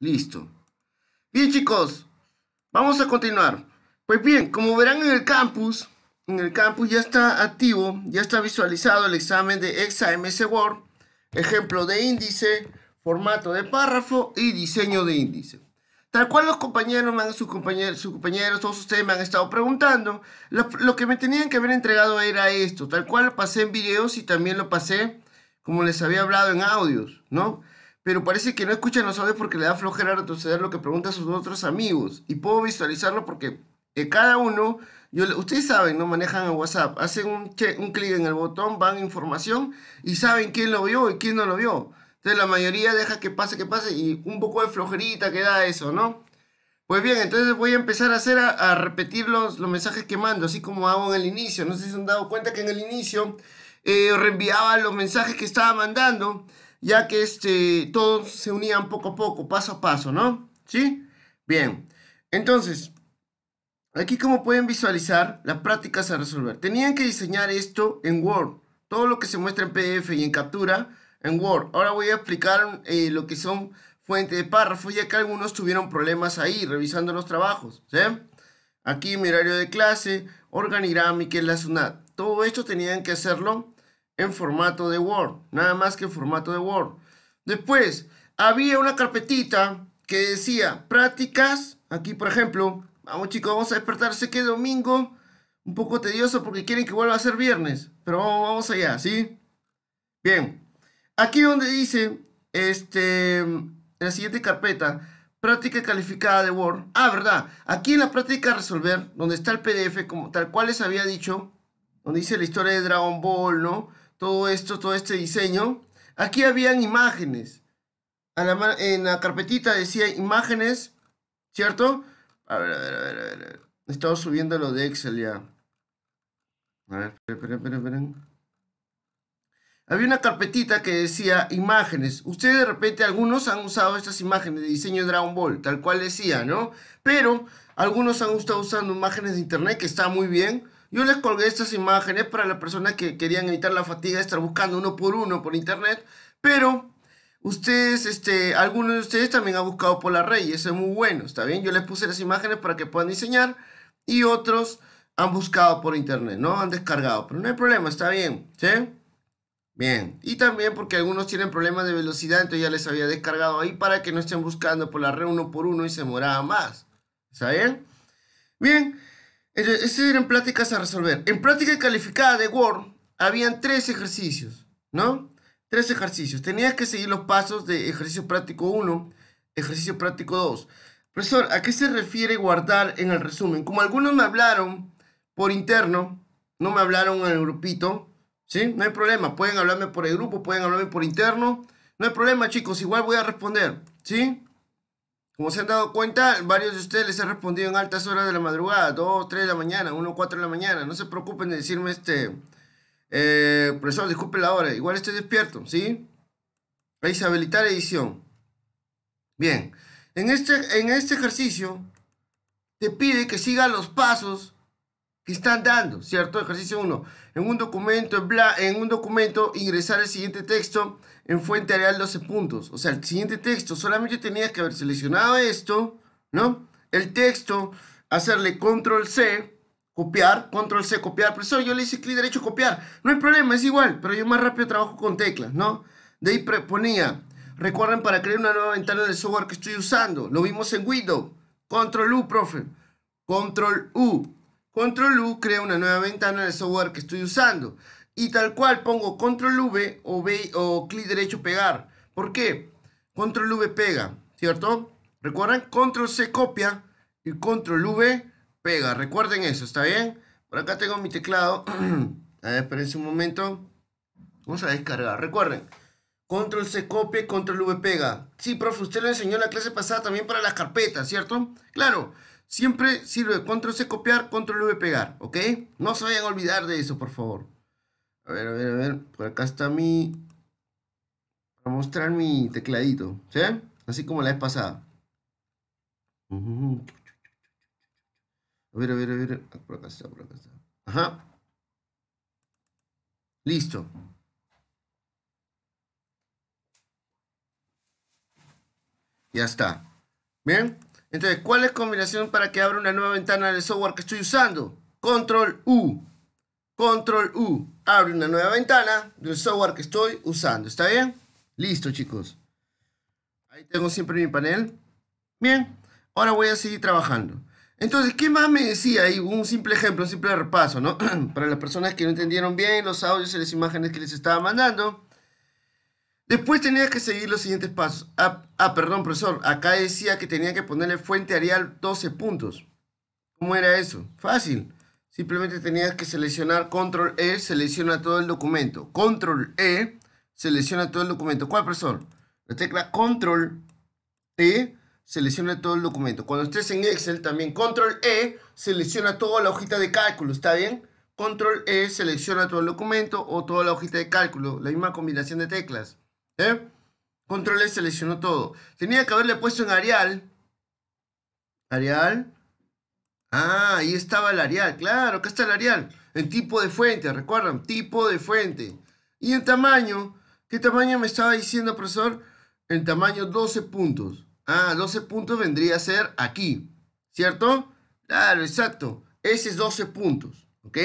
Listo. Bien chicos, vamos a continuar. Pues bien, como verán en el campus, en el campus ya está activo, ya está visualizado el examen de exa Word, ejemplo de índice, formato de párrafo y diseño de índice. Tal cual los compañeros, han, sus, compañeros sus compañeros, todos ustedes me han estado preguntando, lo, que me tenían que haber entregado era esto, tal cual lo pasé en videos y también lo pasé, como les había hablado, en audios, ¿no? pero parece que no escuchan los audios porque le da flojera retroceder lo que pregunta a sus otros amigos. Y puedo visualizarlo porque eh, cada uno, yo, ustedes saben, no manejan el WhatsApp, hacen un, un clic en el botón, van a información y saben quién lo vio y quién no lo vio. Entonces la mayoría deja que pase, que pase y un poco de flojerita queda eso, ¿no? Pues bien, entonces voy a empezar a hacer a, repetir los, los, mensajes que mando, así como hago en el inicio. No sé si se han dado cuenta que en el inicio eh, reenviaba los mensajes que estaba mandando ya que este, todos se unían poco a poco, paso a paso, ¿no? ¿Sí? Bien, entonces, aquí como pueden visualizar, las prácticas a resolver. Tenían que diseñar esto en Word, todo lo que se muestra en PDF y en captura en Word. Ahora voy a explicar eh, lo que son fuentes de párrafos, ya que algunos tuvieron problemas ahí revisando los trabajos, ¿sí? Aquí mi horario de clase, organigrama y que la SUNAT. Todo esto tenían que hacerlo en formato de Word, nada más que en formato de Word. Después, había una carpetita que decía prácticas, aquí por ejemplo, vamos chicos, vamos a despertarse que domingo, un poco tedioso porque quieren que vuelva a ser viernes, pero vamos, vamos allá, ¿sí? Bien, aquí donde dice, este, en la siguiente carpeta, práctica calificada de Word. Ah, verdad. Aquí en la práctica resolver, donde está el PDF, como tal cual les había dicho, donde dice la historia de Dragon Ball, ¿no? todo esto, todo este diseño. Aquí habían imágenes. en la carpetita decía imágenes, ¿cierto? A ver, a ver, a ver, a ver. subiendo lo de Excel ya. A ver, esperen, esperen, esperen. Había una carpetita que decía imágenes. Ustedes de repente, algunos han usado estas imágenes de diseño de Dragon Ball, tal cual decía, ¿no? Pero algunos han estado usando imágenes de internet que está muy bien yo les colgué estas imágenes para las personas que querían evitar la fatiga de estar buscando uno por uno por internet, pero ustedes, este, algunos de ustedes también han buscado por la red y eso es muy bueno, ¿está bien? Yo les puse las imágenes para que puedan diseñar y otros han buscado por internet, ¿no? Han descargado, pero no hay problema, está bien, ¿sí? Bien, y también porque algunos tienen problemas de velocidad, entonces ya les había descargado ahí para que no estén buscando por la red uno por uno y se moraba más, ¿está bien? Bien, ese eran pláticas a resolver. En práctica calificada de Word habían tres ejercicios, ¿no? Tres ejercicios. Tenías que seguir los pasos de ejercicio práctico 1, ejercicio práctico 2. Profesor, ¿a qué se refiere guardar en el resumen? Como algunos me hablaron por interno, no me hablaron en el grupito, ¿sí? No hay problema, pueden hablarme por el grupo, pueden hablarme por interno, no hay problema chicos, igual voy a responder, ¿sí? Como se han dado cuenta, varios de ustedes les han respondido en altas horas de la madrugada, 2, 3 de la mañana, 1, 4 de la mañana. No se preocupen de decirme este, eh, profesor, disculpe la hora, igual estoy despierto, ¿sí? Vais habilitar edición. Bien, en este, en este ejercicio te pide que siga los pasos que están dando, ¿cierto? Ejercicio 1. En un documento en un documento ingresar el siguiente texto en Fuente Areal 12 puntos. O sea, el siguiente texto, solamente tenía que haber seleccionado esto, ¿no? El texto, hacerle control C, copiar, control C, copiar. Profesor, yo le hice clic derecho, copiar. No hay problema, es igual, pero yo más rápido trabajo con teclas, ¿no? De ahí ponía, recuerden para crear una nueva ventana del software que estoy usando. Lo vimos en Windows. Control U, profe. Control U. Control U crea una nueva ventana del software que estoy usando y tal cual pongo control V o, o clic derecho pegar. ¿Por qué? Control V pega, ¿cierto? ¿Recuerdan? Control C copia y control V pega. Recuerden eso, ¿está bien? Por acá tengo mi teclado. a ver, espérense un momento. Vamos a descargar. Recuerden, control C copia y control V pega. Sí, profe, usted lo enseñó en la clase pasada también para las carpetas, ¿cierto? Claro, siempre sirve control C copiar, control V pegar, ¿ok? No se vayan a olvidar de eso, por favor. A ver, a ver, a ver. Por acá está mi... Para mostrar mi tecladito. ¿Sí? Así como la vez pasada. A ver, a ver, a ver. Ah, por acá está, por acá está. Ajá. Listo. Ya está. Bien. Entonces, ¿cuál es la combinación para que abra una nueva ventana del software que estoy usando? Control U. Control U abre una nueva ventana del software que estoy usando. ¿Está bien? Listo, chicos. Ahí tengo siempre mi panel. Bien, ahora voy a seguir trabajando. Entonces, ¿qué más me decía ahí? Un simple ejemplo, un simple repaso, ¿no? Para las personas que no entendieron bien los audios y las imágenes que les estaba mandando. Después tenía que seguir los siguientes pasos. Ah, ah perdón, profesor. Acá decía que tenía que ponerle fuente Arial 12 puntos. ¿Cómo era eso? Fácil. Simplemente tenías que seleccionar control E, selecciona todo el documento. Control E, selecciona todo el documento. ¿Cuál, profesor? La tecla control E, selecciona todo el documento. Cuando estés en Excel también, control E, selecciona toda la hojita de cálculo, ¿está bien? Control E, selecciona todo el documento o toda la hojita de cálculo, la misma combinación de teclas. ¿eh? Control E seleccionó todo. Tenía que haberle puesto en Arial. Arial. Ah, ahí estaba el areal, claro, acá está el areal, En tipo de fuente, recuerdan, tipo de fuente. Y en tamaño, ¿qué tamaño me estaba diciendo, profesor? En tamaño 12 puntos. Ah, 12 puntos vendría a ser aquí, ¿cierto? Claro, exacto. Ese es 12 puntos, ¿ok?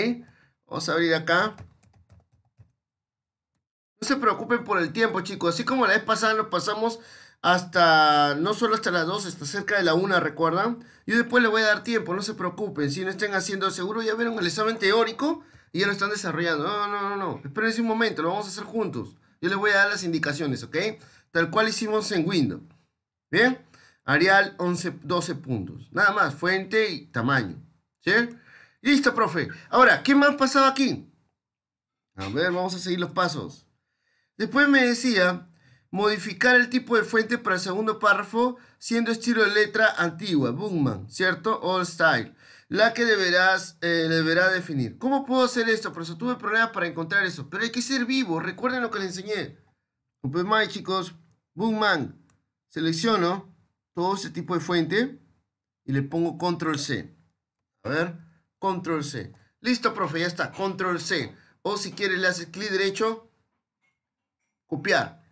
Vamos a abrir acá. No se preocupen por el tiempo, chicos. Así como la vez pasada lo pasamos hasta, no solo hasta las 2, hasta cerca de la 1, recuerdan. Yo después le voy a dar tiempo, no se preocupen, si no estén haciendo seguro, ya vieron el examen teórico y ya lo están desarrollando. No, no, no, no, Esperen un momento, lo vamos a hacer juntos. Yo les voy a dar las indicaciones, ¿ok? Tal cual hicimos en Windows. ¿Bien? Arial 11, 12 puntos. Nada más, fuente y tamaño. ¿Sí? Listo, profe. Ahora, ¿qué más pasaba aquí? A ver, vamos a seguir los pasos. Después me decía modificar el tipo de fuente para el segundo párrafo siendo estilo de letra antigua, Bookman, ¿cierto? All Style, la que deberás, eh, deberá definir. ¿Cómo puedo hacer esto? Por eso tuve problemas para encontrar eso, pero hay que ser vivo, recuerden lo que les enseñé. Open chicos, Bookman, selecciono todo ese tipo de fuente y le pongo control C. A ver, control C. Listo, profe, ya está, control C. O si quieres le haces clic derecho, copiar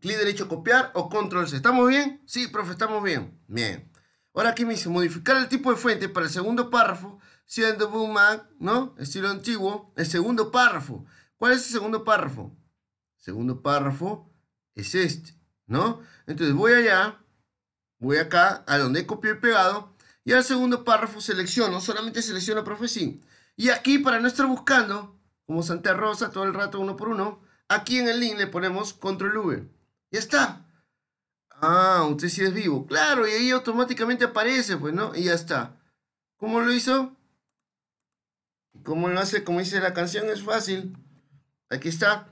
clic derecho copiar o control C. ¿Estamos bien? Sí, profe, estamos bien. Bien. Ahora aquí me dice modificar el tipo de fuente para el segundo párrafo, siendo Bookmark, ¿no? Estilo antiguo. El segundo párrafo. ¿Cuál es el segundo párrafo? El segundo párrafo es este, ¿no? Entonces voy allá, voy acá a donde copié y pegado y al segundo párrafo selecciono, solamente selecciono profe sí. Y aquí para no estar buscando, como Santa Rosa todo el rato uno por uno, aquí en el link le ponemos control V. Ya está. Ah, usted sí es vivo. Claro, y ahí automáticamente aparece, pues, ¿no? Y ya está. ¿Cómo lo hizo? ¿Cómo lo hace? Como dice la canción, es fácil. Aquí está.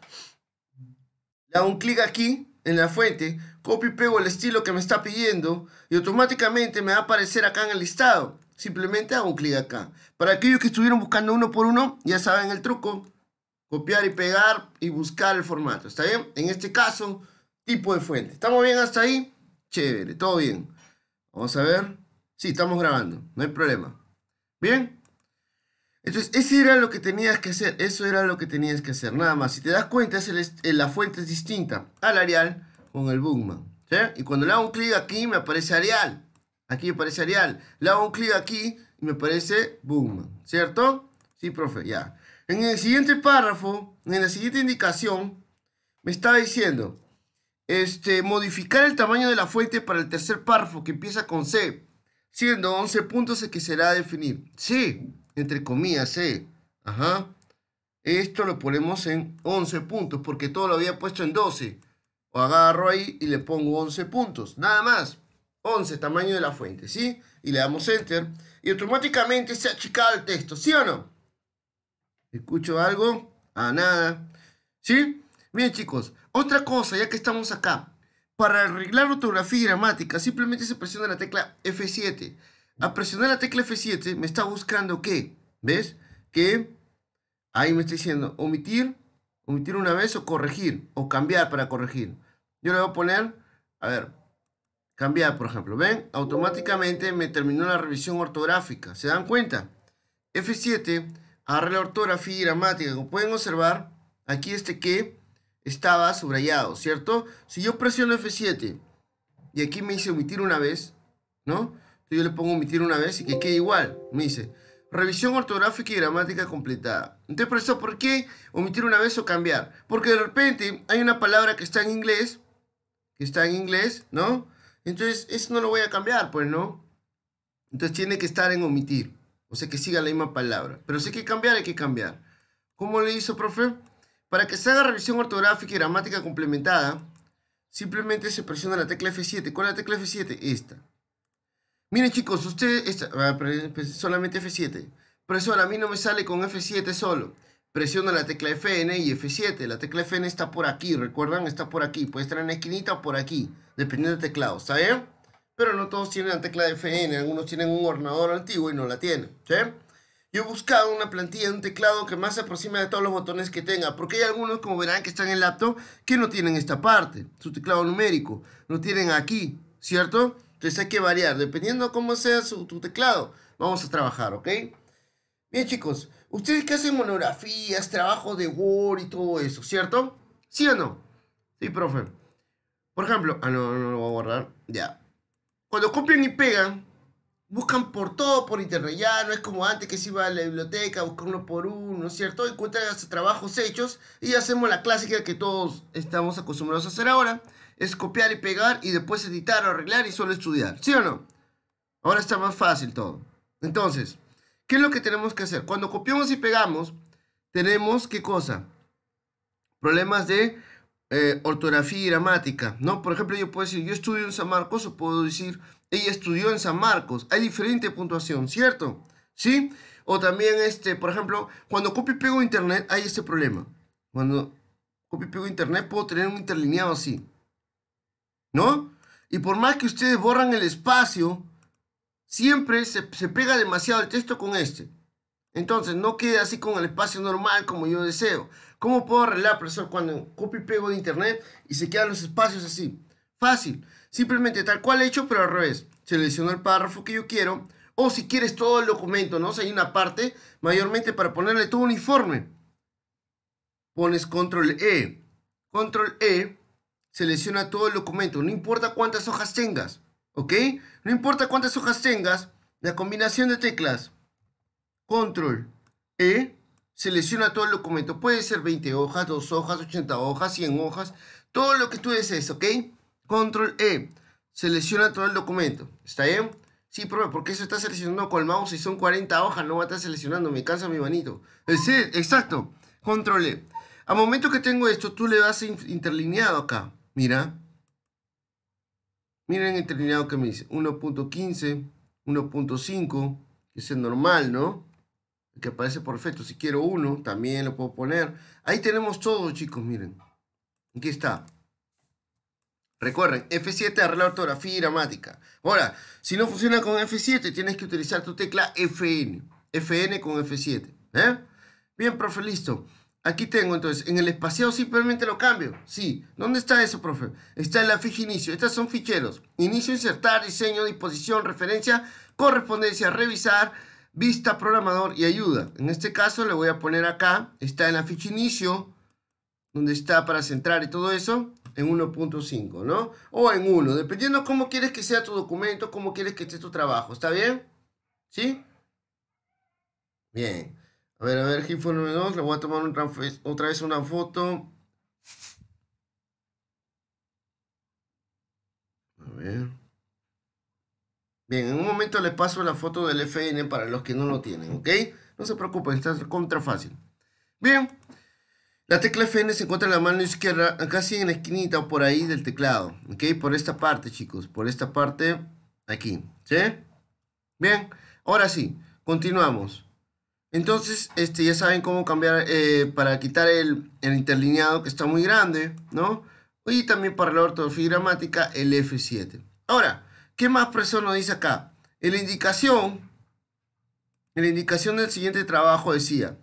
Le un clic aquí, en la fuente. Copio y pego el estilo que me está pidiendo. Y automáticamente me va a aparecer acá en el listado. Simplemente hago un clic acá. Para aquellos que estuvieron buscando uno por uno, ya saben el truco. Copiar y pegar y buscar el formato. ¿Está bien? En este caso tipo de fuente. ¿Estamos bien hasta ahí? Chévere, todo bien. Vamos a ver. Sí, estamos grabando, no hay problema. ¿Bien? Entonces, ese era lo que tenías que hacer, eso era lo que tenías que hacer, nada más. Si te das cuenta, es eh, la fuente es distinta al Arial con el Bookman. ¿sí? Y cuando le hago un clic aquí, me aparece Arial. Aquí me aparece Arial. Le hago un clic aquí y me aparece Bookman. ¿Cierto? Sí, profe, ya. En el siguiente párrafo, en la siguiente indicación, me estaba diciendo, este, modificar el tamaño de la fuente para el tercer párrafo que empieza con C, siendo 11 puntos el que será definir. sí entre comillas, C. Ajá. Esto lo ponemos en 11 puntos porque todo lo había puesto en 12. O agarro ahí y le pongo 11 puntos. Nada más. 11, tamaño de la fuente, ¿sí? Y le damos Enter. Y automáticamente se ha achicado el texto, ¿sí o no? ¿Escucho algo? A ah, nada. ¿Sí? Bien, chicos. Otra cosa, ya que estamos acá, para arreglar ortografía y gramática, simplemente se presiona la tecla F7. A presionar la tecla F7 me está buscando que, ¿ves? Que ahí me está diciendo omitir, omitir una vez o corregir, o cambiar para corregir. Yo le voy a poner, a ver, cambiar, por ejemplo. ¿Ven? Automáticamente me terminó la revisión ortográfica. ¿Se dan cuenta? F7 arregla ortografía y gramática. Como pueden observar, aquí este que estaba subrayado, ¿cierto? Si yo presiono F7 y aquí me dice omitir una vez, ¿no? Yo le pongo omitir una vez y que quede igual. Me dice, revisión ortográfica y gramática completada. Entonces, por ¿por qué omitir una vez o cambiar? Porque de repente hay una palabra que está en inglés, que está en inglés, ¿no? Entonces, eso no lo voy a cambiar, pues, ¿no? Entonces, tiene que estar en omitir. O sea, que siga la misma palabra. Pero si hay que cambiar, hay que cambiar. ¿Cómo le hizo, profe? Para que se haga revisión ortográfica y gramática complementada, simplemente se presiona la tecla F7. ¿Cuál es la tecla F7? Esta. Miren chicos, ustedes... Ah, solamente F7. Profesor, a mí no me sale con F7 solo. Presiona la tecla FN y F7. La tecla FN está por aquí, recuerdan, está por aquí. Puede estar en la esquinita o por aquí, dependiendo del teclado, ¿saben? Pero no todos tienen la tecla FN, algunos tienen un ordenador antiguo y no la tienen, ¿sí? yo he buscado una plantilla un teclado que más se aproxima de todos los botones que tenga, porque hay algunos, como verán, que están en el laptop, que no tienen esta parte, su teclado numérico, no tienen aquí, ¿cierto? Entonces hay que variar, dependiendo cómo sea su, tu teclado, vamos a trabajar, ¿ok? Bien, chicos, ustedes que hacen monografías, trabajo de Word y todo eso, ¿cierto? ¿Sí o no? Sí, profe. Por ejemplo, ah, no, no lo voy a borrar, ya. Cuando copian y pegan, buscan por todo por internet. no es como antes que se iba a la biblioteca a buscar uno por uno, cierto? Encuentran trabajos hechos y hacemos la clásica que todos estamos acostumbrados a hacer ahora. Es copiar y pegar y después editar arreglar y solo estudiar. ¿Sí o no? Ahora está más fácil todo. Entonces, ¿qué es lo que tenemos que hacer? Cuando copiamos y pegamos, tenemos qué cosa? Problemas de eh, ortografía y gramática, ¿no? Por ejemplo, yo puedo decir, yo estudio en San Marcos o puedo decir, ella estudió en San Marcos. Hay diferente puntuación, ¿cierto? ¿Sí? O también, este, por ejemplo, cuando copio y pego internet, hay este problema. Cuando copio y pego internet, puedo tener un interlineado así. ¿No? Y por más que ustedes borran el espacio, siempre se, se pega demasiado el texto con este. Entonces, no queda así con el espacio normal como yo deseo. ¿Cómo puedo arreglar, profesor, cuando copio y pego de internet y se quedan los espacios así? Fácil. Simplemente tal cual hecho, pero al revés. Selecciono el párrafo que yo quiero. O si quieres todo el documento, ¿no? Si hay una parte, mayormente para ponerle todo uniforme. Pones control E. Control E, selecciona todo el documento. No importa cuántas hojas tengas, ¿ok? No importa cuántas hojas tengas, la combinación de teclas. Control E, selecciona todo el documento. Puede ser 20 hojas, 2 hojas, 80 hojas, 100 hojas, todo lo que tú desees, ¿ok? Control E. Selecciona todo el documento. ¿Está bien? Sí, profe, porque eso está seleccionando con el mouse y son 40 hojas, no va a estar seleccionando, me cansa mi manito. Eh, sí, exacto. Control E. A momento que tengo esto, tú le das interlineado acá. Mira. Miren el interlineado que me dice. 1.15, 1.5, que es el normal, ¿no? que aparece perfecto. Si quiero uno, también lo puedo poner. Ahí tenemos todo, chicos, miren. Aquí está. Recuerden, F7 arregla ortografía y gramática. Ahora, si no funciona con F7, tienes que utilizar tu tecla FN. FN con F7. ¿eh? Bien, profe, listo. Aquí tengo entonces, en el espaciado simplemente lo cambio. Sí. ¿Dónde está eso, profe? Está en la ficha inicio. Estas son ficheros. Inicio, insertar, diseño, disposición, referencia, correspondencia, revisar, vista, programador y ayuda. En este caso le voy a poner acá, está en la ficha inicio, donde está para centrar y todo eso en 1.5, ¿no? O en 1, dependiendo cómo quieres que sea tu documento, cómo quieres que esté tu trabajo, ¿está bien? ¿Sí? Bien. A ver, a ver, GIFO 2, le voy a tomar otra, vez una foto. A ver. Bien, en un momento le paso la foto del FN para los que no lo tienen, ¿ok? No se preocupen, está contra fácil. Bien, la tecla Fn se encuentra en la mano izquierda, casi en la esquinita o por ahí del teclado. ¿Ok? Por esta parte, chicos. Por esta parte, aquí. ¿Sí? Bien. Ahora sí, continuamos. Entonces, este, ya saben cómo cambiar eh, para quitar el, interlineado que está muy grande, ¿no? Y también para la ortografía gramática, el F7. Ahora, ¿qué más profesor nos dice acá? En la indicación, en la indicación del siguiente trabajo decía,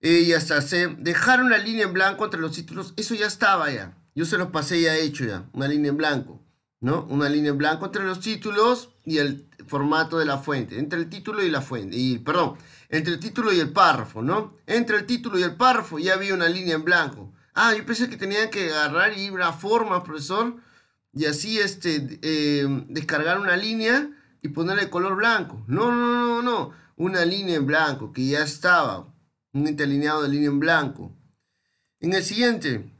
y hasta se dejar una línea en blanco entre los títulos, eso ya estaba ya, yo se los pasé ya hecho ya, una línea en blanco, ¿no? Una línea en blanco entre los títulos y el formato de la fuente, entre el título y la fuente, y perdón, entre el título y el párrafo, ¿no? Entre el título y el párrafo ya había una línea en blanco. Ah, yo pensé que tenía que agarrar y ir a forma, profesor, y así este, eh, descargar una línea y ponerle color blanco. No, no, no, no, una línea en blanco que ya estaba un interlineado de línea en blanco. En el siguiente,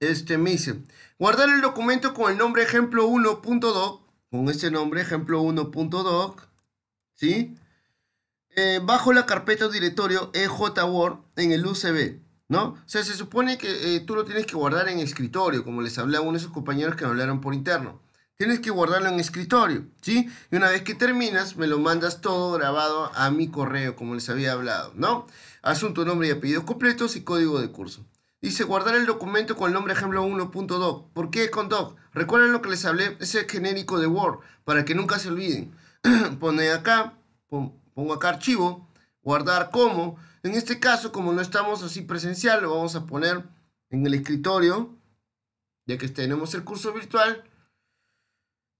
este me dice, guardar el documento con el nombre ejemplo 1.doc, con este nombre ejemplo 1.doc, ¿sí? Eh, bajo la carpeta o directorio EJWord en el UCB, ¿no? O sea, se supone que eh, tú lo tienes que guardar en escritorio, como les hablaba uno de sus compañeros que me hablaron por interno. Tienes que guardarlo en escritorio, ¿sí? Y una vez que terminas, me lo mandas todo grabado a mi correo, como les había hablado, ¿no? Asunto, nombre y apellidos completos y código de curso. Dice guardar el documento con el nombre ejemplo 1.doc. ¿Por qué con doc? Recuerden lo que les hablé, ese genérico de Word, para que nunca se olviden. Pone acá, pongo acá archivo, guardar como. En este caso, como no estamos así presencial, lo vamos a poner en el escritorio, ya que tenemos el curso virtual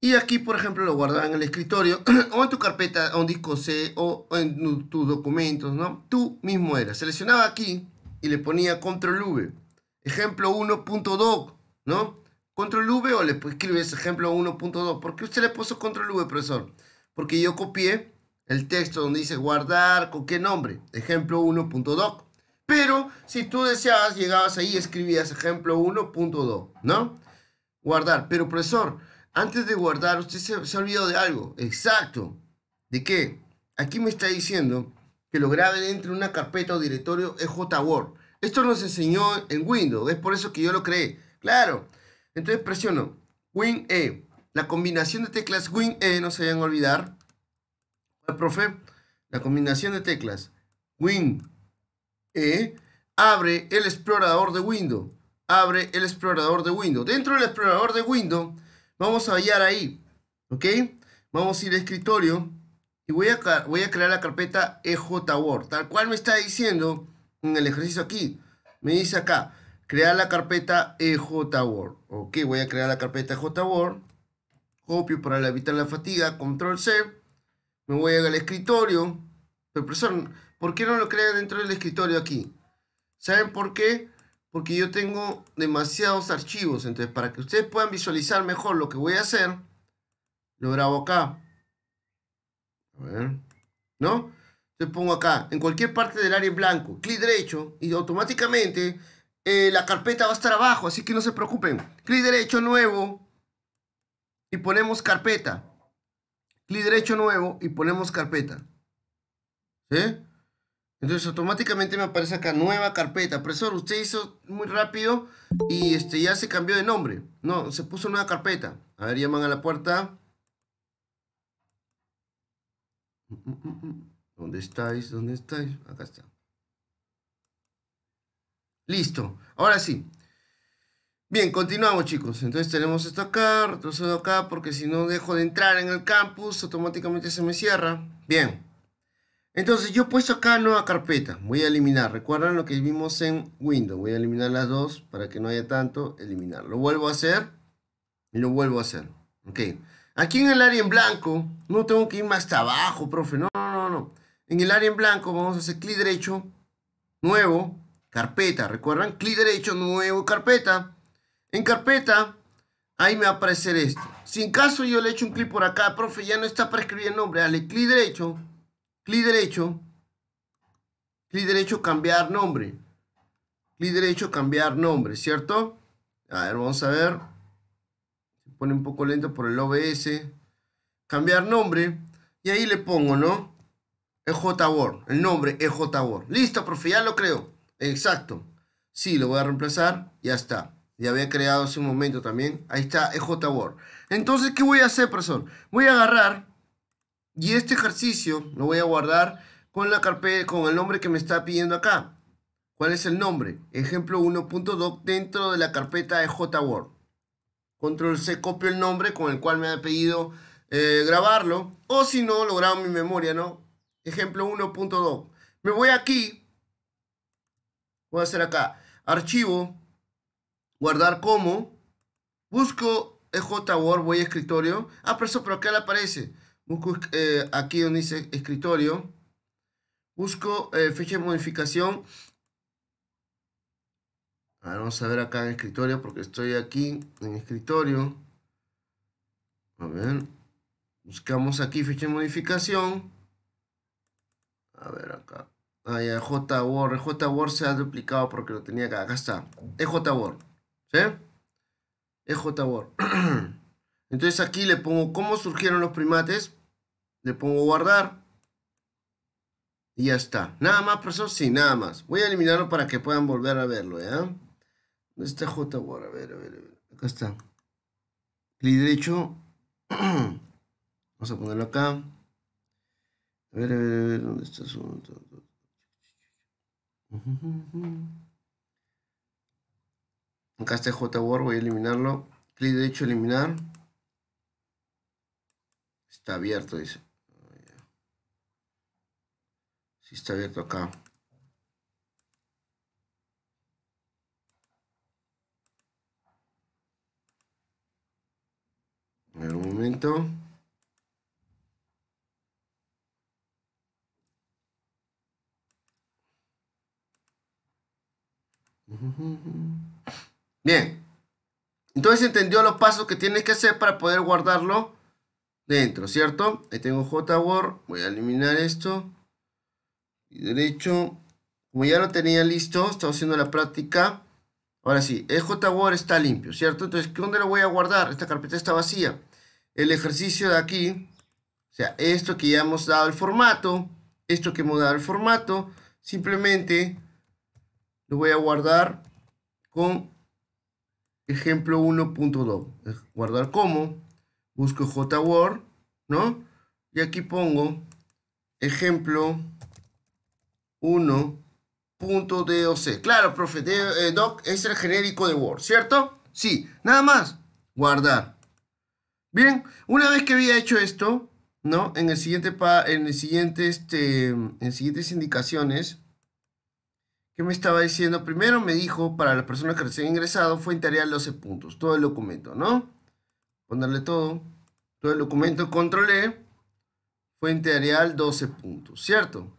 y aquí, por ejemplo, lo guardaba en el escritorio o en tu carpeta, o en disco C o en tus documentos, ¿no? Tú mismo eras. Seleccionaba aquí y le ponía control V. Ejemplo 1.doc, ¿no? Control V o le escribes ejemplo 1.2. ¿Por qué usted le puso control V, profesor? Porque yo copié el texto donde dice guardar con qué nombre. Ejemplo 1.doc. Pero si tú deseabas, llegabas ahí y escribías ejemplo 1.doc, ¿no? Guardar. Pero, profesor, antes de guardar, usted se, ha olvidado de algo. Exacto. ¿De qué? Aquí me está diciendo que lo grabe dentro de una carpeta o directorio ej word Esto nos enseñó en Windows, es por eso que yo lo creé. Claro. Entonces presiono Win-E. La combinación de teclas Win-E, no se vayan a olvidar. al profe, la combinación de teclas Win-E abre el explorador de Windows. Abre el explorador de Windows. Dentro del explorador de Windows Vamos a hallar ahí, ¿ok? Vamos a ir a escritorio y voy a, voy a crear la carpeta EJWord, tal cual me está diciendo en el ejercicio aquí. Me dice acá, crear la carpeta EJWord. Ok, voy a crear la carpeta EJWord. Copio para evitar la fatiga, control C. Me voy a al escritorio. Pero profesor, ¿por qué no lo crea dentro del escritorio aquí? ¿Saben por qué? porque yo tengo demasiados archivos. Entonces, para que ustedes puedan visualizar mejor lo que voy a hacer, lo grabo acá. A ver, ¿no? Te pongo acá, en cualquier parte del área en blanco, clic derecho y automáticamente eh, la carpeta va a estar abajo, así que no se preocupen. Clic derecho, nuevo y ponemos carpeta. Clic derecho, nuevo y ponemos carpeta. ¿Sí? Entonces automáticamente me aparece acá nueva carpeta. Profesor, usted hizo muy rápido y este, ya se cambió de nombre. No, se puso nueva carpeta. A ver, llaman a la puerta. ¿Dónde estáis? ¿Dónde estáis? Acá está. Listo. Ahora sí. Bien, continuamos chicos. Entonces tenemos esto acá, retrocedo acá porque si no dejo de entrar en el campus automáticamente se me cierra. Bien. Entonces yo he puesto acá nueva carpeta, voy a eliminar, recuerdan lo que vimos en Windows, voy a eliminar las dos para que no haya tanto, eliminar, lo vuelvo a hacer y lo vuelvo a hacer, ok. Aquí en el área en blanco, no tengo que ir más hasta abajo, profe, no, no, no, en el área en blanco vamos a hacer clic derecho, nuevo, carpeta, recuerdan, clic derecho, nuevo, carpeta, en carpeta, ahí me va a aparecer esto, si en caso yo le echo un clic por acá, profe, ya no está para escribir el nombre, dale clic derecho, Clic derecho. Clic derecho, cambiar nombre. Clic derecho, cambiar nombre, ¿cierto? A ver, vamos a ver. Se pone un poco lento por el OBS. Cambiar nombre. Y ahí le pongo, ¿no? EJWord. El nombre EJWord. Listo, profe, ya lo creo. Exacto. Sí, lo voy a reemplazar. Ya está. Ya había creado hace un momento también. Ahí está EJWord. Entonces, ¿qué voy a hacer, profesor? Voy a agarrar y este ejercicio lo voy a guardar con, la carpeta, con el nombre que me está pidiendo acá. ¿Cuál es el nombre? Ejemplo 1.doc dentro de la carpeta de word Control C, copio el nombre con el cual me ha pedido eh, grabarlo. O si no, lo grabo en mi memoria, ¿no? Ejemplo 1.doc. Me voy aquí. Voy a hacer acá. Archivo. Guardar como. Busco word voy a escritorio. Ah, pero eso, pero le aparece. Busco eh, aquí donde dice escritorio. Busco eh, fecha de modificación. Ahora vamos a ver acá en escritorio porque estoy aquí en escritorio. A ver. Buscamos aquí fecha de modificación. A ver acá. Ah, ya, JWord. JWord se ha duplicado porque lo tenía acá. Acá está. EJWord. ¿Sí? EJWord. Entonces aquí le pongo cómo surgieron los primates le pongo guardar y ya está. Nada más, profesor, sí, nada más. Voy a eliminarlo para que puedan volver a verlo, ¿ya? ¿Dónde está JWAR? A ver, a ver, a ver. Acá está. Clic derecho. Vamos a ponerlo acá. A ver, a ver, a ver, ¿dónde está su...? Acá está War voy a eliminarlo. Clic derecho, eliminar. Está abierto, dice está abierto acá. En momento. Bien. Entonces entendió los pasos que tiene que hacer para poder guardarlo dentro, ¿cierto? Ahí tengo JWord. Voy a eliminar esto y derecho. Como ya lo tenía listo, estaba haciendo la práctica. Ahora sí, el jword está limpio, ¿cierto? Entonces, ¿dónde lo voy a guardar? Esta carpeta está vacía. El ejercicio de aquí, o sea, esto que ya hemos dado el formato, esto que hemos dado el formato, simplemente lo voy a guardar con ejemplo 1.2. Guardar como, busco JWord, ¿no? Y aquí pongo ejemplo 1.doc. Claro, profe, eh, doc es el genérico de Word, ¿cierto? Sí, nada más. Guardar. Bien, una vez que había hecho esto, ¿no? En el siguiente, en el siguiente, este, en siguientes indicaciones, ¿qué me estaba diciendo? Primero me dijo, para la persona que recién ingresado, fuente areal 12 puntos, todo el documento, ¿no? Ponerle todo, todo el documento, control E, fue 12 puntos, ¿cierto?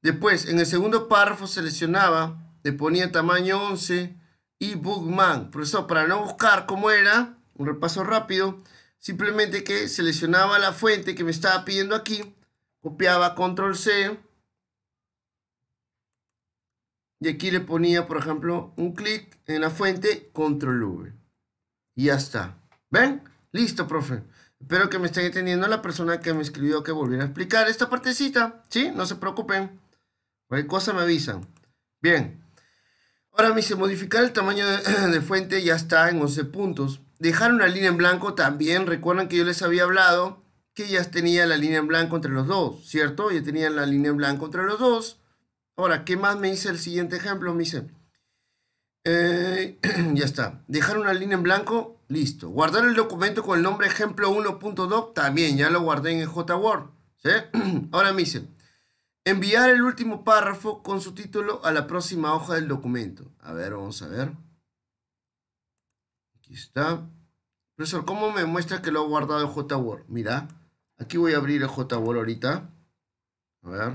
Después, en el segundo párrafo seleccionaba, le ponía tamaño 11 y Bookman. eso, para no buscar cómo era, un repaso rápido, simplemente que seleccionaba la fuente que me estaba pidiendo aquí, copiaba control C y aquí le ponía, por ejemplo, un clic en la fuente, control V. Y ya está. ¿Ven? Listo, profe. Espero que me estén entendiendo la persona que me escribió que volviera a explicar esta partecita, ¿sí? No se preocupen. Cualquier cosa me avisan. Bien. Ahora me dice, modificar el tamaño de, fuente ya está en 11 puntos. Dejar una línea en blanco también. Recuerdan que yo les había hablado que ya tenía la línea en blanco entre los dos, ¿cierto? Ya tenía la línea en blanco entre los dos. Ahora, ¿qué más me dice el siguiente ejemplo? Me dice, eh, ya está. Dejar una línea en blanco Listo. Guardar el documento con el nombre ejemplo 1.2 también, ya lo guardé en JWord. ¿sí? Ahora me dice, enviar el último párrafo con su título a la próxima hoja del documento. A ver, vamos a ver. Aquí está. Profesor, ¿cómo me muestra que lo ha guardado en JWord? Mira, aquí voy a abrir el JWord ahorita. A ver.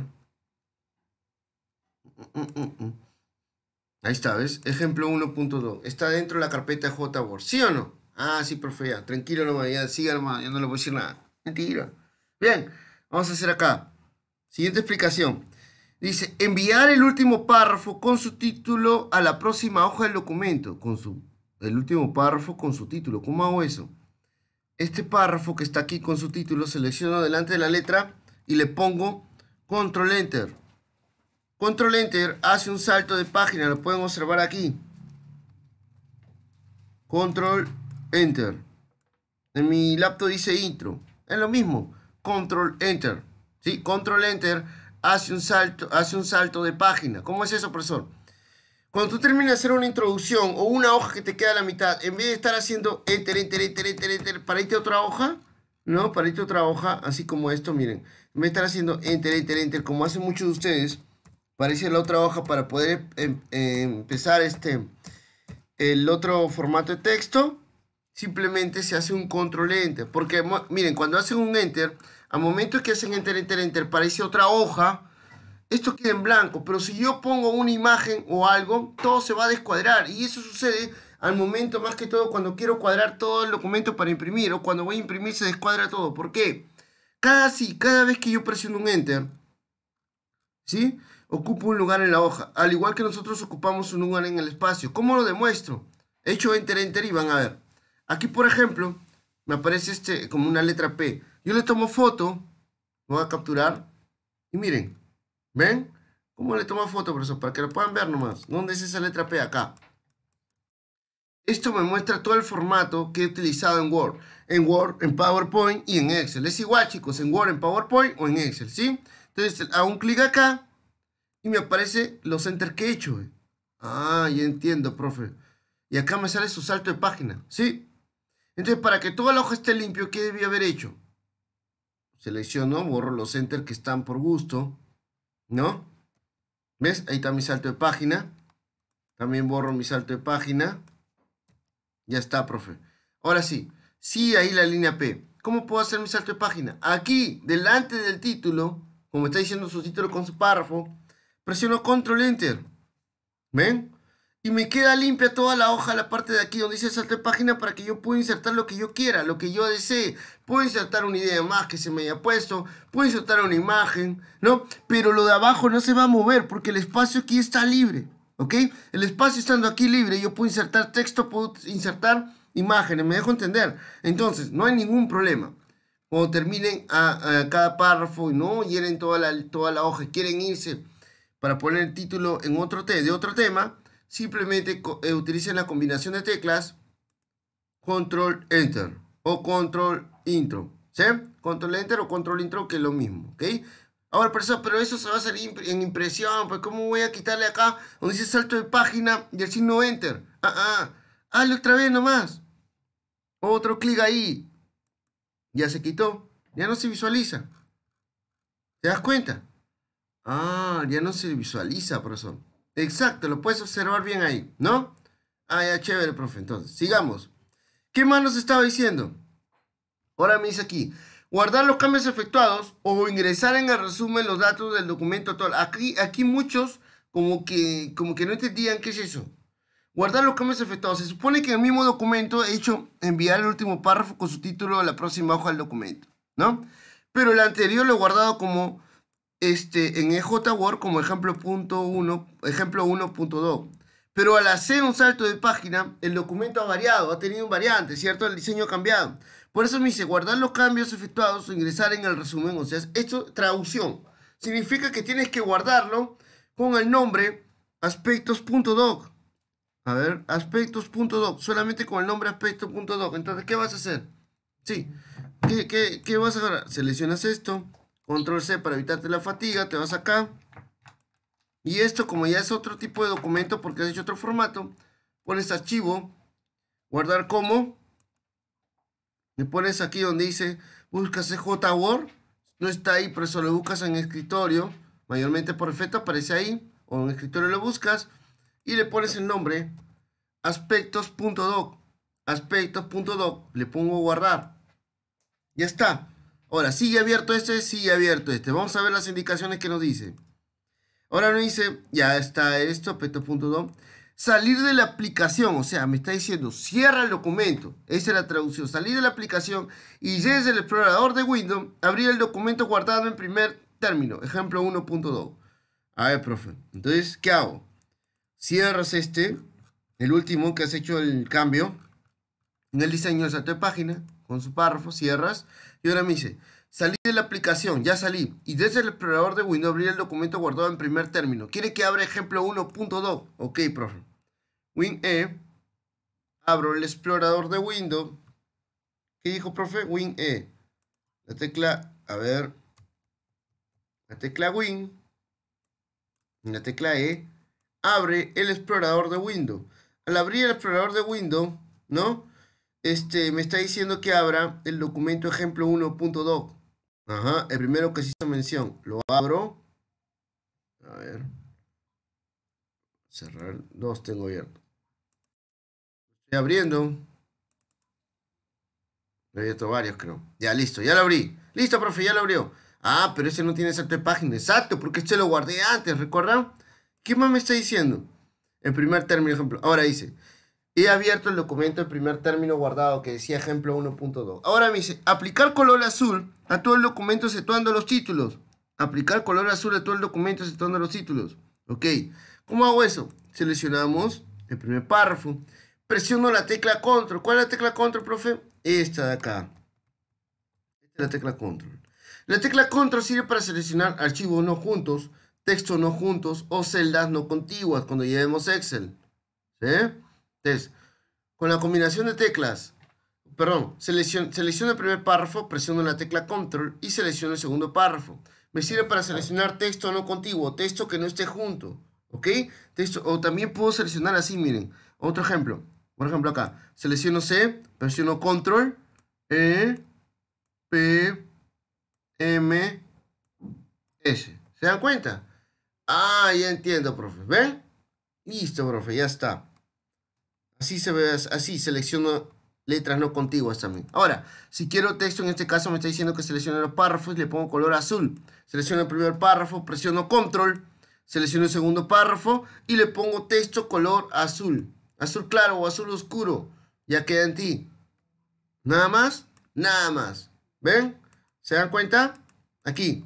Ahí está, ¿ves? Ejemplo 1.2. Está dentro de la carpeta JWord. ¿Sí o no? Ah, sí, profe, ya. Tranquilo nomás, ya siga nomás, ya no le voy a decir nada. Mentira. Bien, vamos a hacer acá. Siguiente explicación. Dice, enviar el último párrafo con su título a la próxima hoja del documento. Con su, el último párrafo con su título. ¿Cómo hago eso? Este párrafo que está aquí con su título, selecciono delante de la letra y le pongo control enter. Control enter hace un salto de página, lo pueden observar aquí. Control Enter. En mi laptop dice intro. Es lo mismo. Control Enter. ¿Sí? Control Enter hace un salto, hace un salto de página. ¿Cómo es eso, profesor? Cuando tú terminas de hacer una introducción o una hoja que te queda a la mitad, en vez de estar haciendo enter, enter, enter, enter, enter, para irte a otra hoja, ¿no? Para irte a otra hoja, así como esto, miren. En vez de estar haciendo enter, enter, enter, como hacen muchos de ustedes, para irse a la otra hoja para poder em, em, empezar este, el otro formato de texto, simplemente se hace un control enter. Porque miren, cuando hacen un enter, al momento que hacen enter, enter, enter, parece otra hoja. Esto queda en blanco, pero si yo pongo una imagen o algo, todo se va a descuadrar. Y eso sucede al momento más que todo cuando quiero cuadrar todo el documento para imprimir o cuando voy a imprimir se descuadra todo. ¿Por qué? Cada, cada vez que yo presiono un enter, ¿sí? Ocupo un lugar en la hoja, al igual que nosotros ocupamos un lugar en el espacio. ¿Cómo lo demuestro? Hecho enter, enter y van a ver. Aquí, por ejemplo, me aparece este como una letra P. Yo le tomo foto, voy a capturar y miren, ¿ven? ¿Cómo le tomo foto, profesor? Para que lo puedan ver nomás. ¿Dónde es esa letra P? Acá. Esto me muestra todo el formato que he utilizado en Word, en Word, en PowerPoint y en Excel. Es igual, chicos, en Word, en PowerPoint o en Excel, ¿sí? Entonces, este, hago un clic acá y me aparece los enter que he hecho. Ah, ya entiendo, profe. Y acá me sale su salto de página, ¿sí? Entonces, para que todo el hoja esté limpio, ¿qué debía haber hecho? Selecciono, borro los enter que están por gusto, ¿no? ¿Ves? Ahí está mi salto de página. También borro mi salto de página. Ya está, profe. Ahora sí, sí, ahí la línea P. ¿Cómo puedo hacer mi salto de página? Aquí, delante del título, como está diciendo su título con su párrafo, presiono control enter. ¿Ven? y me queda limpia toda la hoja, la parte de aquí donde dice salte página para que yo pueda insertar lo que yo quiera, lo que yo desee. Puedo insertar una idea más que se me haya puesto, puedo insertar una imagen, ¿no? Pero lo de abajo no se va a mover porque el espacio aquí está libre, ¿ok? El espacio estando aquí libre, yo puedo insertar texto, puedo insertar imágenes, me dejo entender. Entonces, no hay ningún problema. Cuando terminen a, ah, ah, cada párrafo y no llenen toda la, toda la hoja, quieren irse para poner el título en otro de otro tema, simplemente eh, utilicen la combinación de teclas Control Enter o Control Intro. ¿Sí? Control Enter o Control Intro, que es lo mismo. ¿Ok? Ahora, pero eso se va a hacer en impresión. Pues, ¿cómo voy a quitarle acá donde dice salto de página y el signo Enter? Ah, ah. Hazlo otra vez nomás. Otro clic ahí. Ya se quitó. Ya no se visualiza. ¿Te das cuenta? Ah, ya no se visualiza, profesor. Exacto, lo puedes observar bien ahí, ¿no? Ah, ya, chévere, profe. Entonces, sigamos. ¿Qué más nos estaba diciendo? Ahora me dice aquí, guardar los cambios efectuados o ingresar en el resumen los datos del documento actual. Aquí, aquí muchos como que, como que no entendían qué es eso. Guardar los cambios efectuados. Se supone que el mismo documento he hecho enviar el último párrafo con su título a la próxima hoja del documento, ¿no? Pero el anterior lo he guardado como este, en EJ Word como ejemplo ejemplo 1.2. Pero al hacer un salto de página, el documento ha variado, ha tenido un variante, ¿cierto? El diseño ha cambiado. Por eso me dice guardar los cambios efectuados o ingresar en el resumen. O sea, esto traducción. Significa que tienes que guardarlo con el nombre aspectos.doc. A ver, aspectos.doc, solamente con el nombre aspectos.doc. Entonces, ¿qué vas a hacer? Sí, ¿Qué, qué, vas a hacer? Seleccionas esto, Control C para evitarte la fatiga, te vas acá. Y esto, como ya es otro tipo de documento porque has hecho otro formato, pones archivo, guardar como, le pones aquí donde dice, buscas j Word, no está ahí, pero eso lo buscas en escritorio, mayormente por defecto aparece ahí, o en escritorio lo buscas, y le pones el nombre, aspectos.doc, aspectos.doc, le pongo guardar, ya está. Ahora, sigue abierto este, sigue abierto este. Vamos a ver las indicaciones que nos dice. Ahora nos dice, ya está esto, peto.do. Salir de la aplicación, o sea, me está diciendo, cierra el documento. Esa es la traducción. Salir de la aplicación y desde el explorador de Windows, abrir el documento guardado en primer término. Ejemplo 1.2. A ver, profe. Entonces, ¿qué hago? Cierras este, el último que has hecho el cambio, en el diseño de esa página, con su párrafo, cierras y ahora me dice, salí de la aplicación, ya salí. Y desde el explorador de Windows abrir el documento guardado en primer término. ¿Quiere que abra ejemplo 1.2? Ok, profe. Win E, Abro el explorador de Windows. ¿Qué dijo, profe? E. La tecla, a ver. La tecla Win. La tecla E. Abre el explorador de Windows. Al abrir el explorador de Windows, ¿no? este, me está diciendo que abra el documento ejemplo 1doc Ajá, el primero que se hizo mención. Lo abro. A ver. Cerrar. Dos tengo abierto. Estoy abriendo. He abierto varios, creo. Ya, listo. Ya lo abrí. Listo, profe, ya lo abrió. Ah, pero ese no tiene salto de página. Exacto, porque este lo guardé antes, ¿recuerdan? ¿Qué más me está diciendo? El primer término, ejemplo. Ahora dice, He abierto el documento el primer término guardado que decía ejemplo 1.2. Ahora me dice, aplicar color azul a todo el documento situando los títulos. Aplicar color azul a todo el documento situando los títulos. Ok, ¿cómo hago eso? Seleccionamos el primer párrafo. Presiono la tecla control. ¿Cuál es la tecla control, profe? Esta de acá. Esta es la tecla control. La tecla control sirve para seleccionar archivos no juntos, textos no juntos o celdas no contiguas cuando llevemos Excel. ¿Sí? con la combinación de teclas, perdón, selecciono el primer párrafo, presiono la tecla control y selecciono el segundo párrafo. Me sirve para seleccionar texto no contiguo, texto que no esté junto, ¿ok? o también puedo seleccionar así, miren. Otro ejemplo, por ejemplo acá, selecciono C, presiono control, E, P, M, S. ¿Se dan cuenta? Ah, ya entiendo, profe. ¿Ven? Listo, profe, ya está. Así se ve, así selecciono letras no contiguas también. Ahora, si quiero texto, en este caso me está diciendo que seleccione los párrafos, le pongo color azul. Selecciono el primer párrafo, presiono control, selecciono el segundo párrafo y le pongo texto color azul. Azul claro o azul oscuro, ya queda en ti. Nada más, nada más. ¿Ven? ¿Se dan cuenta? Aquí.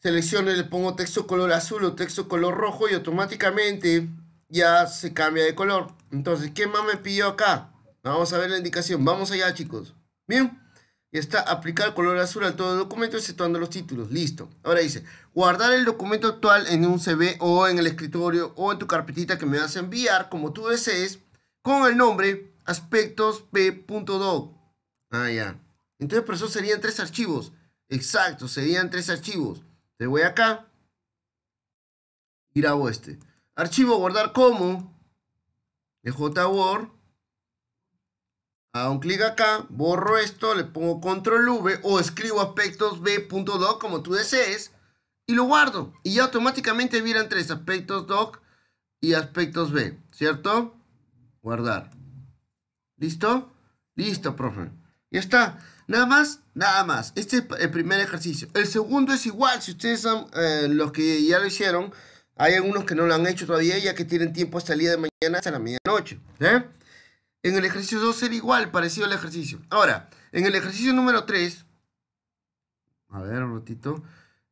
Selecciono y le pongo texto color azul o texto color rojo y automáticamente ya se cambia de color. Entonces, ¿qué más me pidió acá? Vamos a ver la indicación. Vamos allá, chicos. Bien. ya está aplicar color azul Al todo el documento exceptuando los títulos. Listo. Ahora dice, guardar el documento actual en un CV o en el escritorio o en tu carpetita que me vas a enviar como tú desees con el nombre aspectos Ah, ya. Entonces, por eso serían tres archivos. Exacto, serían tres archivos. Te voy acá y grabo este. Archivo guardar como de JWord. Hago un clic acá, borro esto, le pongo control V o escribo aspectos B.doc como tú desees y lo guardo. Y ya automáticamente vira tres aspectos doc y aspectos B, ¿cierto? Guardar. ¿Listo? Listo, profe. Ya está. Nada más, nada más. Este es el primer ejercicio. El segundo es igual, si ustedes son eh, los que ya lo hicieron, hay algunos que no lo han hecho todavía, ya que tienen tiempo hasta el día de mañana, hasta la medianoche. ¿eh? En el ejercicio 2 era igual, parecido al ejercicio. Ahora, en el ejercicio número 3, a ver un ratito,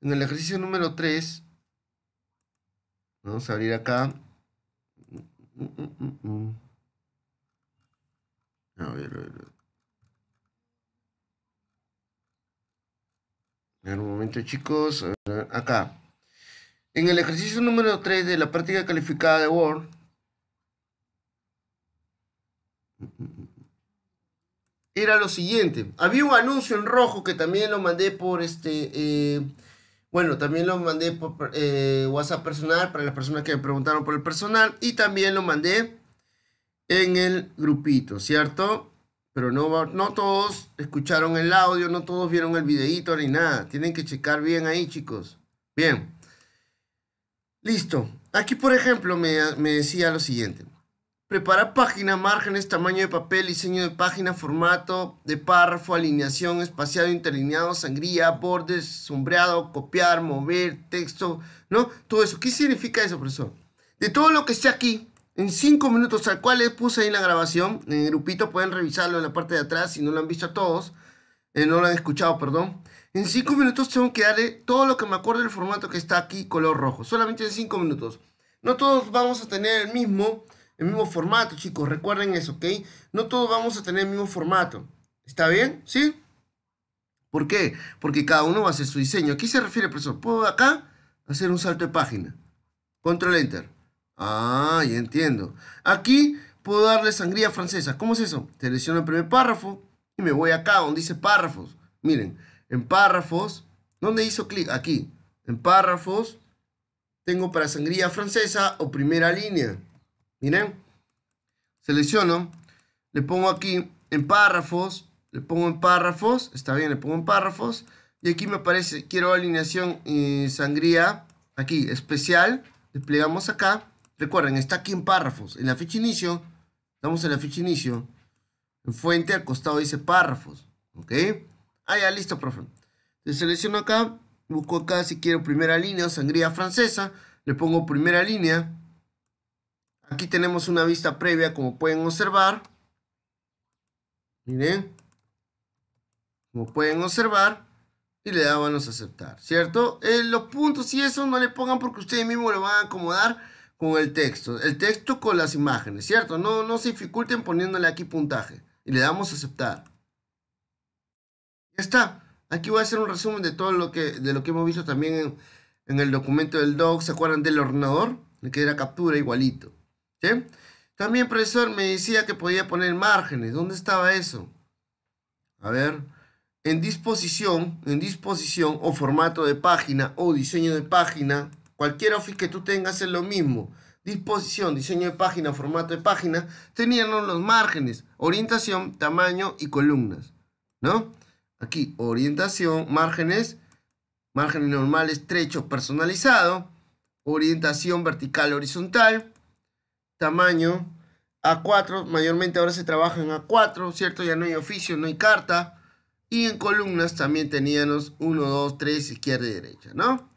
en el ejercicio número 3, vamos a abrir acá. A ver, a ver. A ver un momento, chicos. Acá. En el ejercicio número 3 de la práctica calificada de Word, era lo siguiente. Había un anuncio en rojo que también lo mandé por este... Eh, bueno, también lo mandé por eh, WhatsApp personal para las personas que me preguntaron por el personal y también lo mandé en el grupito, ¿cierto? Pero no, no todos escucharon el audio, no todos vieron el videito ni nada. Tienen que checar bien ahí, chicos. Bien. Listo. Aquí, por ejemplo, me, decía lo siguiente. Preparar página, márgenes, tamaño de papel, diseño de página, formato de párrafo, alineación, espaciado, interlineado, sangría, bordes, sombreado, copiar, mover, texto, ¿no? Todo eso. ¿Qué significa eso, profesor? De todo lo que esté aquí, en 5 minutos, al cual les puse ahí la grabación, en el grupito pueden revisarlo en la parte de atrás si no lo han visto a todos, eh, no lo han escuchado, perdón. En cinco minutos tengo que darle todo lo que me acuerdo del formato que está aquí, color rojo. Solamente en cinco minutos. No todos vamos a tener el mismo, el mismo formato, chicos. Recuerden eso, ¿ok? No todos vamos a tener el mismo formato. ¿Está bien? ¿Sí? ¿Por qué? Porque cada uno va a hacer su diseño. ¿A qué se refiere, profesor? Puedo acá hacer un salto de página. Control Enter. Ah, ya entiendo. Aquí puedo darle sangría francesa. ¿Cómo es eso? Selecciono el primer párrafo y me voy acá donde dice párrafos. Miren, en párrafos. ¿Dónde hizo clic? Aquí. En párrafos tengo para sangría francesa o primera línea. Miren, selecciono, le pongo aquí en párrafos, le pongo en párrafos, está bien, le pongo en párrafos. Y aquí me aparece, quiero alineación y sangría, aquí, especial, desplegamos acá. Recuerden, está aquí en párrafos, en la ficha inicio, estamos en la ficha inicio, en fuente, al costado dice párrafos, ¿ok? Ah, ya, listo, profe. Le selecciono acá, busco acá si quiero primera línea o sangría francesa, le pongo primera línea. Aquí tenemos una vista previa, como pueden observar. Miren. Como pueden observar. Y le damos a aceptar, ¿cierto? Eh, los puntos y eso no le pongan porque ustedes mismos lo van a acomodar con el texto. El texto con las imágenes, ¿cierto? No, no se dificulten poniéndole aquí puntaje. Y le damos a aceptar está. Aquí voy a hacer un resumen de todo lo que, de lo que hemos visto también en, el documento del DOC. ¿Se acuerdan del ordenador? Que era captura igualito. ¿Sí? También, profesor, me decía que podía poner márgenes. ¿Dónde estaba eso? A ver. En disposición, en disposición o formato de página o diseño de página. Cualquier office que tú tengas es lo mismo. Disposición, diseño de página, formato de página. Tenían los márgenes, orientación, tamaño y columnas. ¿No? Aquí, orientación, márgenes, márgenes normal estrecho, personalizado, orientación vertical, horizontal, tamaño A4, mayormente ahora se trabaja en A4, ¿cierto? Ya no hay oficio, no hay carta. Y en columnas también teníamos 1, 2, 3, izquierda y derecha, ¿no?